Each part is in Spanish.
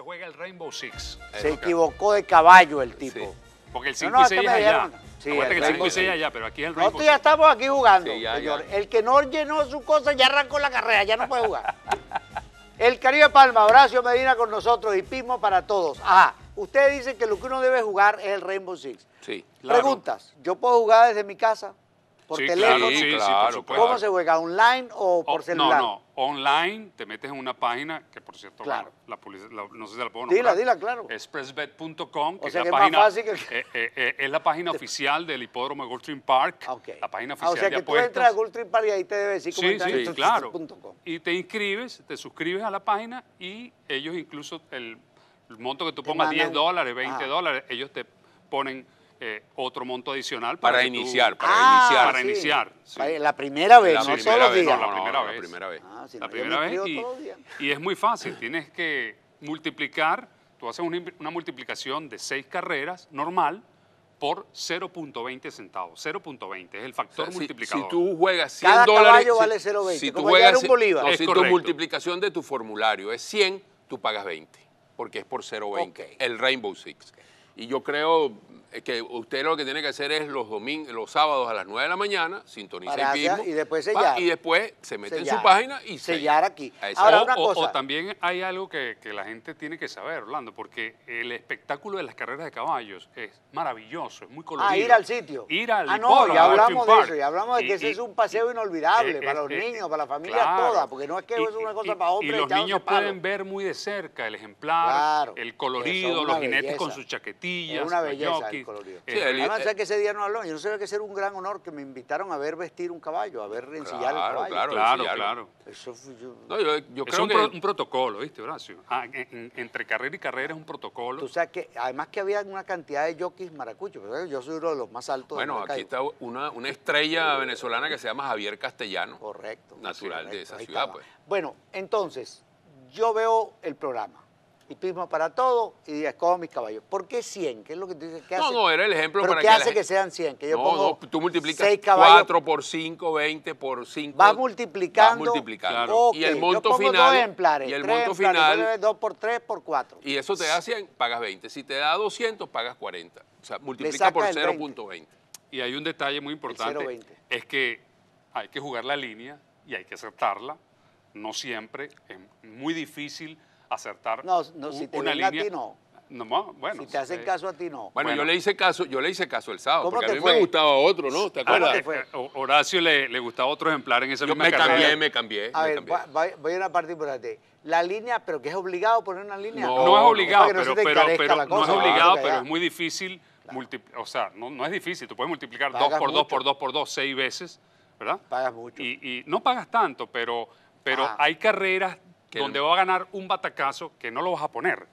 juega el Rainbow Six. Se equivocó de caballo el tipo. Porque el 5 6 allá. Sí, el que el 5 allá, pero aquí el Rainbow Nosotros ya estamos aquí jugando, señor. El que no llenó su cosa ya arrancó la carrera, ya no puede jugar. el Caribe Palma, Horacio Medina con nosotros, y pismo para todos. Ajá, ustedes dicen que lo que uno debe jugar es el Rainbow Six. Sí, Preguntas, ¿yo puedo jugar desde mi casa? por sí, teléfono. ¿Cómo se juega? ¿Online o por o, celular? No, no, online te metes en una página, que por cierto, la, no sé si la puedo nombrar. Dila, dila, claro. Expressbet.com, que, o es, la que página, eh, eh, eh, es, la página oficial del hipódromo de Goldstream Park, ah, la página oficial de ah, o sea, que apuestas. tú entras a Goldstream Park y ahí te debe decir cómo entrar sí, sí, claro. Y te inscribes, te suscribes a la página y ellos incluso el, monto que tú pongas, 10 dólares, 20 ah. dólares, ellos te ponen eh, otro monto adicional para, iniciar, para ah, iniciar. Para iniciar. La primera vez, no No, la primera vez. La primera vez. Ah, y, es muy fácil. Tienes que multiplicar, tú haces una, multiplicación de seis carreras normal por 0.20 centavos. 0.20 es el factor multiplicador. Si, tú juegas 100 dólares. vale 0.20. Si tú un bolívar. si tu multiplicación de tu formulario es 100, tú pagas 20, porque es por 0.20. El Rainbow Six. Y yo creo, que usted lo que tiene que hacer es los domingos, los sábados a las 9 de la mañana, sintonizar el y después sellar. y después se mete en su página y sellar, aquí. Ahora, una cosa. O, también hay algo que, la gente tiene que saber, Orlando, porque el espectáculo de las carreras de caballos es maravilloso, es muy ah, colorido. Ah, ir al sitio. Ir al Ah, no, ya hablamos de eso, ya hablamos de que ese es un paseo inolvidable eh, para los eh, eh, niños, para la familia toda, porque no es que es una cosa para hombres. Y los niños pueden ver muy de cerca el ejemplar, el colorido, los jinetes con sus chaquetillas, una belleza, eh, que ese día no habló? Yo no sé que ser un gran honor que me invitaron a ver vestir un caballo, a ver ensillar el caballo. Claro, claro, claro. Eso yo... creo es un, protocolo, ¿viste, Horacio? Ah, entre carrera y carrera es un protocolo. Tú sabes que, además que había una cantidad de jockeys maracuchos, yo soy uno de los más altos bueno, aquí está una, estrella venezolana que se llama Javier Castellano. Correcto. Natural de esa ciudad, pues. Bueno, entonces, yo veo el programa y pisma para todo y 10 mis caballos. ¿Por qué 100? ¿Qué es lo que tú dices? ¿Qué no, hace? no, era el ejemplo ¿Pero para ¿qué que hace que sean 100? Que yo no, tú multiplicas 4 por 5, 20 por 5. Vas multiplicando. Vas multiplicando. Y el monto yo pongo final. Dos y el monto final. 2 por 3 por 4. Y eso te da 100, pagas 20. Si te da 200, pagas 40. O sea, multiplica por 0.20. Y hay un detalle muy importante. Es que hay que jugar la línea y hay que aceptarla. No siempre. Es muy difícil acertar no, no, si te una línea. no. No, bueno, si te hacen eh, caso a ti, no. Bueno, yo le hice caso, yo le hice caso el sábado, porque a mí me gustaba otro, ¿no? ¿Te acuerdas? Horacio le, le, gustaba otro ejemplar en ese misma me carrera. cambié, me cambié. A me ver, cambié. voy a una parte importante. La línea, pero que es obligado poner una línea. No, es obligado, pero, pero, pero no es obligado, pero es muy difícil. O sea, no, no, es difícil, tú puedes multiplicar dos por dos, por dos, por dos, seis veces, ¿verdad? Pagas mucho. Y, no pagas tanto, pero, pero hay carreras donde va a ganar un batacazo que no lo vas a poner.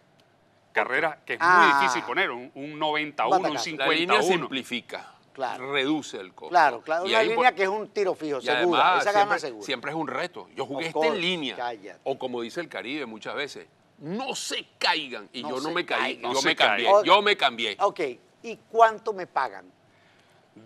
Carrera que es muy ah. difícil poner, un, 91, un 51. línea simplifica. Claro. reduce el costo. Claro, claro. Y una línea pues, que es un tiro fijo, segura. Además, Esa siempre, segura. siempre, es un reto. Yo oh, jugué esta en línea. O como dice el Caribe muchas veces, no se caigan. Y yo no me caí, yo me cambié. Yo me cambié. Ok, ¿y cuánto me pagan?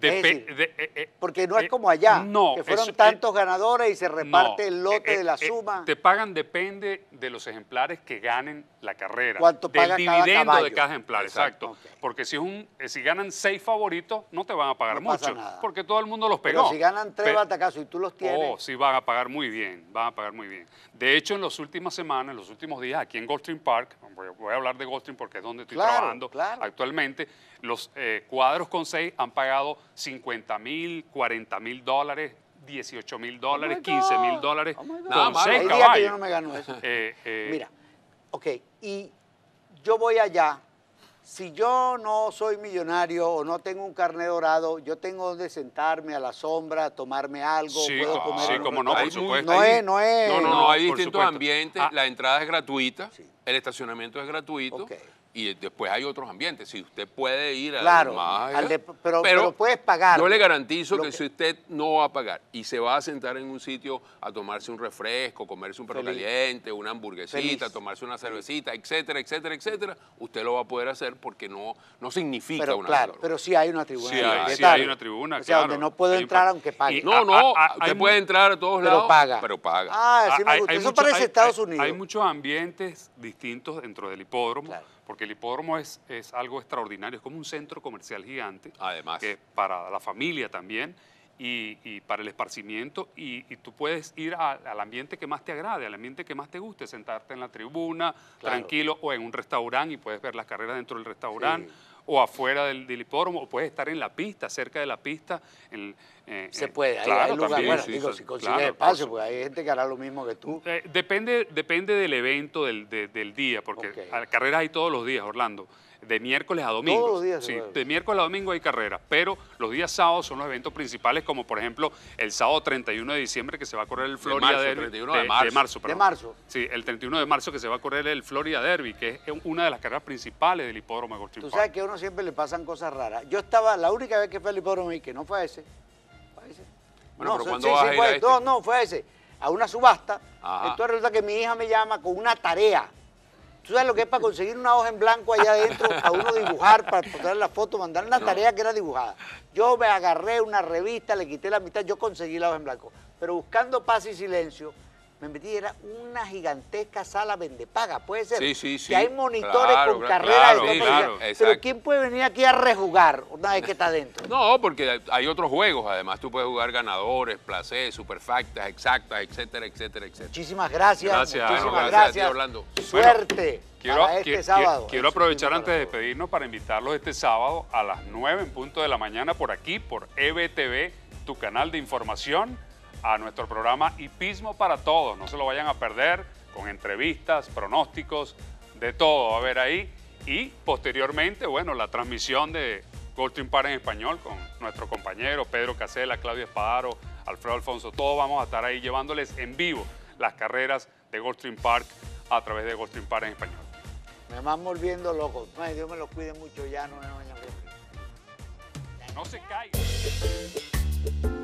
Eh, eh, porque no es eh, como allá, que fueron tantos ganadores y se reparte el lote de la suma. Te pagan depende de los ejemplares que ganen la carrera. ¿Cuánto paga dividendo de cada Ejemplar, exacto. Porque si, un, si ganan seis favoritos, no te van a pagar mucho. Porque todo el mundo los pegó. Pero si ganan tres batacazos y tú los tienes. Oh, sí, van a pagar muy bien. Van a pagar muy bien. De hecho, en las últimas semanas, en los últimos días, aquí en Goldstream Park, voy a hablar de Goldstream porque es donde estoy trabajando actualmente, los eh, cuadros con seis han pagado 50 mil, 40 mil dólares, 18 mil dólares, 15 mil dólares. Oh con seis caballos. Que yo no me gano eso. Eh, eh, Mira. Ok, y yo voy allá. Si yo no soy millonario o no tengo un carnet dorado, yo tengo de sentarme a la sombra, tomarme algo, puedo ah, comer. Sí, como no, por supuesto. No es, no es. No, no, hay distintos ambientes. Ah. La entrada es gratuita, el estacionamiento es gratuito. Okay y después hay otros ambientes. Si usted puede ir a al de, pero, pero, puedes pagar. Yo le garantizo que, si usted no va a pagar y se va a sentar en un sitio a tomarse un refresco, comerse un perro caliente, una hamburguesita, tomarse una cervecita, etcétera, etcétera, etcétera, usted lo va a poder hacer porque no, no significa pero, claro, Pero sí hay una tribuna. Sí hay, sí una tribuna, O sea, donde no puede entrar aunque pague. no, no, usted puede entrar a todos lados, paga. pero paga. Ah, sí me Eso parece Estados Unidos. Hay muchos ambientes distintos dentro del hipódromo. Claro porque el hipódromo es, algo extraordinario, es como un centro comercial gigante. Además. Que para la familia también. Y, para el esparcimiento y, tú puedes ir al ambiente que más te agrade, al ambiente que más te guste, sentarte en la tribuna, tranquilo o en un restaurante y puedes ver las carreras dentro del restaurante o afuera del, hipódromo, o puedes estar en la pista, cerca de la pista. Eh, se puede, hay lugar, digo, si consigues espacio, pues hay gente que hará lo mismo que tú. Eh, depende, depende del evento, del, del día, porque carreras hay todos los días, Orlando de miércoles a domingo. Sí, de miércoles a domingo hay carreras, pero los días sábados son los eventos principales, como por ejemplo el sábado 31 de diciembre que se va a correr el Florida Derby. Eh, de, marzo. De Sí, el 31 de marzo que se va a correr el Florida Derby, que es una de las carreras principales del hipódromo de Tú sabes que a uno siempre le pasan cosas raras. Yo estaba, la única vez que fue al hipódromo y que no fue ese. Fue ese. Bueno, no, pero fue, a No, este? no, fue ese. A una subasta. Entonces resulta que mi hija me llama con una tarea ¿Tú sabes lo que es para conseguir una hoja en blanco allá adentro, a uno dibujar, para poner la foto, mandar una tarea que era dibujada? Yo me agarré una revista, le quité la mitad, yo conseguí la hoja en blanco. Pero buscando paz y silencio, me metí, era una gigantesca sala vendepaga, puede ser. Sí, sí, sí. Que hay monitores con carreras Pero ¿quién puede venir aquí a rejugar una vez que está dentro? No, porque hay otros juegos, además tú puedes jugar ganadores, placés, superfactas, exactas, etcétera, etcétera, etcétera. Muchísimas gracias. Gracias, muchísimas gracias. Orlando. Suerte. quiero, este sábado. quiero aprovechar antes de despedirnos para invitarlos este sábado a las 9 en punto de la mañana por aquí, por EBTV, tu canal de información a nuestro programa pismo para Todos. No se lo vayan a perder con entrevistas, pronósticos, de todo va a haber ahí. Y posteriormente, bueno, la transmisión de Goldstream Park en español con nuestro compañero Pedro Casela, Claudio Espadaro, Alfredo Alfonso. Todos vamos a estar ahí llevándoles en vivo las carreras de Goldstream Park a través de Goldstream Park en español. Me van volviendo loco. Dios me lo cuide mucho ya, no, no. no se caiga.